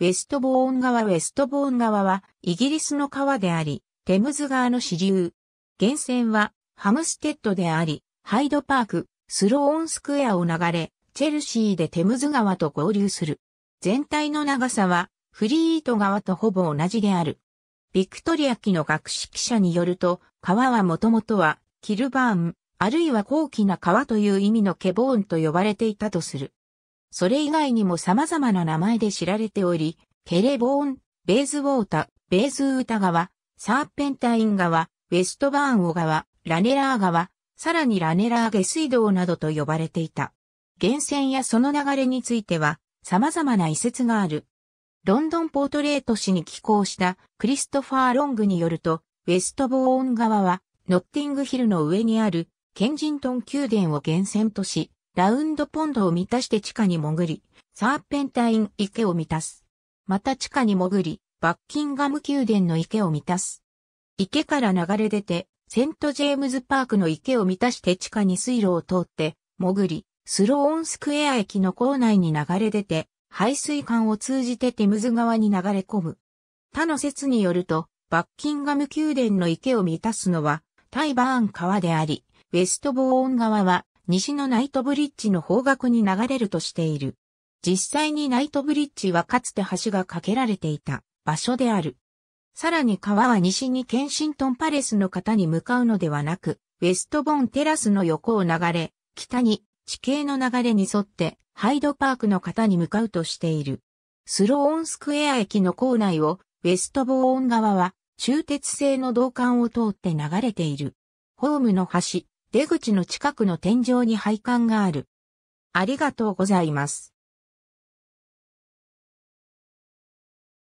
ウェストボーン川ウェストボーン川はイギリスの川であり、テムズ川の支流。源泉はハムステッドであり、ハイドパーク、スローンスクエアを流れ、チェルシーでテムズ川と合流する。全体の長さはフリート川とほぼ同じである。ビクトリア期の学識者によると、川はもともとはキルバーン、あるいは高貴な川という意味のケボーンと呼ばれていたとする。それ以外にも様々な名前で知られており、ケレボーン、ベーズウォータ、ベーズウータ川、サーペンタイン川、ウェストバーンオ川、ラネラー川、さらにラネラー下水道などと呼ばれていた。源泉やその流れについては、様々な遺説がある。ロンドンポートレート市に寄港したクリストファー・ロングによると、ウェストボーン川は、ノッティングヒルの上にあるケンジントン宮殿を源泉とし、ラウンドポンドを満たして地下に潜り、サーペンタイン池を満たす。また地下に潜り、バッキンガム宮殿の池を満たす。池から流れ出て、セントジェームズパークの池を満たして地下に水路を通って、潜り、スローオンスクエア駅の構内に流れ出て、排水管を通じてテムズ川に流れ込む。他の説によると、バッキンガム宮殿の池を満たすのは、タイバーン川であり、ウェストボーン川は西のナイトブリッジの方角に流れるとしている。実際にナイトブリッジはかつて橋が架けられていた場所である。さらに川は西にケンシントンパレスの方に向かうのではなく、ウェストボーンテラスの横を流れ、北に地形の流れに沿ってハイドパークの方に向かうとしている。スローンスクエア駅の構内をウェストボーン側は中鉄製の導管を通って流れている。ホームの端、出口の近くの天井に配管がある。ありがとうございます。